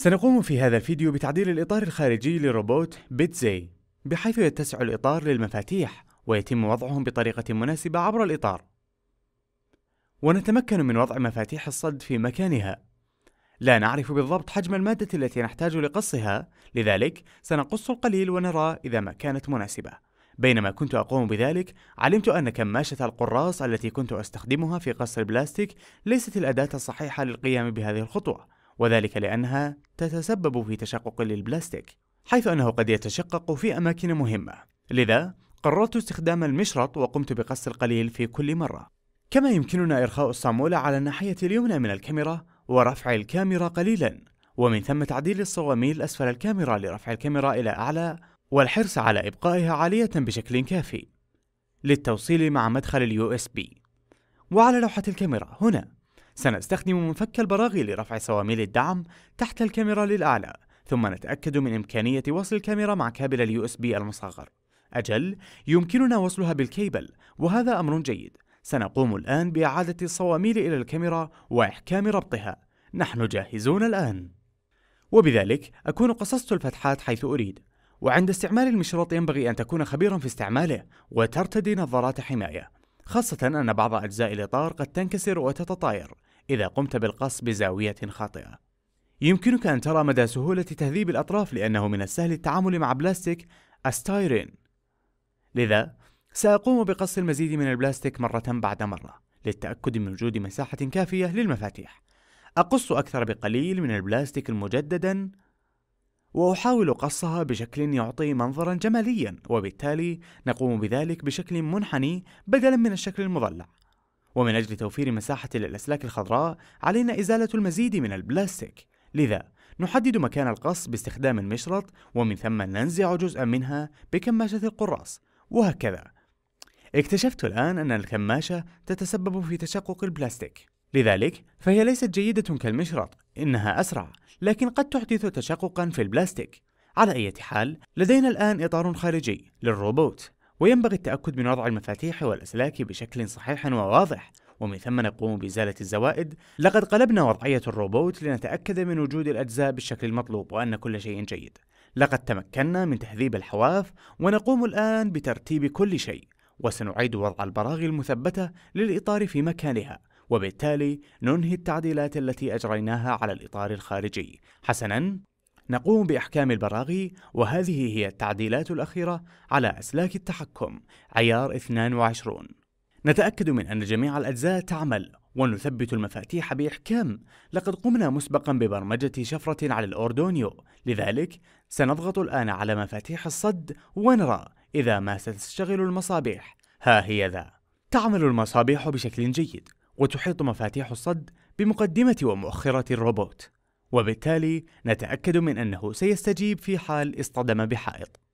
سنقوم في هذا الفيديو بتعديل الإطار الخارجي للروبوت بيتزي بحيث يتسع الإطار للمفاتيح ويتم وضعهم بطريقة مناسبة عبر الإطار ونتمكن من وضع مفاتيح الصد في مكانها لا نعرف بالضبط حجم المادة التي نحتاج لقصها لذلك سنقص القليل ونرى إذا ما كانت مناسبة بينما كنت أقوم بذلك علمت أن كماشة القراص التي كنت أستخدمها في قص البلاستيك ليست الأداة الصحيحة للقيام بهذه الخطوة وذلك لأنها تتسبب في تشقق للبلاستيك حيث أنه قد يتشقق في أماكن مهمة لذا قررت استخدام المشرط وقمت بقص القليل في كل مرة كما يمكننا إرخاء الصامولة على الناحية اليمنى من الكاميرا ورفع الكاميرا قليلا ومن ثم تعديل الصواميل أسفل الكاميرا لرفع الكاميرا إلى أعلى والحرص على إبقائها عالية بشكل كافي للتوصيل مع مدخل اليو اس بي وعلى لوحة الكاميرا هنا سنستخدم مفك البراغي لرفع صواميل الدعم تحت الكاميرا للأعلى ثم نتأكد من إمكانية وصل الكاميرا مع كابل اليو اس بي المصغر أجل يمكننا وصلها بالكيبل وهذا أمر جيد سنقوم الآن بإعادة الصواميل إلى الكاميرا وإحكام ربطها نحن جاهزون الآن وبذلك أكون قصصت الفتحات حيث أريد وعند استعمال المشرط ينبغي أن تكون خبيرا في استعماله وترتدي نظارات حماية خاصة أن بعض أجزاء الإطار قد تنكسر وتتطاير إذا قمت بالقص بزاوية خاطئة. يمكنك أن ترى مدى سهولة تهذيب الأطراف لأنه من السهل التعامل مع بلاستيك أستايرين. لذا سأقوم بقص المزيد من البلاستيك مرة بعد مرة للتأكد من وجود مساحة كافية للمفاتيح. أقص أكثر بقليل من البلاستيك مجددا وأحاول قصها بشكل يعطي منظرا جماليا وبالتالي نقوم بذلك بشكل منحني بدلا من الشكل المضلع. ومن أجل توفير مساحة للأسلاك الخضراء علينا إزالة المزيد من البلاستيك لذا نحدد مكان القص باستخدام المشرط ومن ثم ننزع جزءا منها بكماشة القراص وهكذا اكتشفت الآن أن الكماشة تتسبب في تشقق البلاستيك لذلك فهي ليست جيدة كالمشرط إنها أسرع لكن قد تحدث تشققا في البلاستيك على أي حال لدينا الآن إطار خارجي للروبوت وينبغي التأكد من وضع المفاتيح والأسلاك بشكل صحيح وواضح ومن ثم نقوم بإزالة الزوائد لقد قلبنا وضعية الروبوت لنتأكد من وجود الأجزاء بالشكل المطلوب وأن كل شيء جيد لقد تمكنا من تهذيب الحواف ونقوم الآن بترتيب كل شيء وسنعيد وضع البراغي المثبتة للإطار في مكانها وبالتالي ننهي التعديلات التي أجريناها على الإطار الخارجي حسنا نقوم باحكام البراغي وهذه هي التعديلات الاخيره على اسلاك التحكم عيار 22 نتاكد من ان جميع الاجزاء تعمل ونثبت المفاتيح باحكام لقد قمنا مسبقا ببرمجه شفره على الاوردونيو لذلك سنضغط الان على مفاتيح الصد ونرى اذا ما ستشتغل المصابيح ها هي ذا تعمل المصابيح بشكل جيد وتحيط مفاتيح الصد بمقدمه ومؤخره الروبوت وبالتالي نتأكد من أنه سيستجيب في حال اصطدم بحائط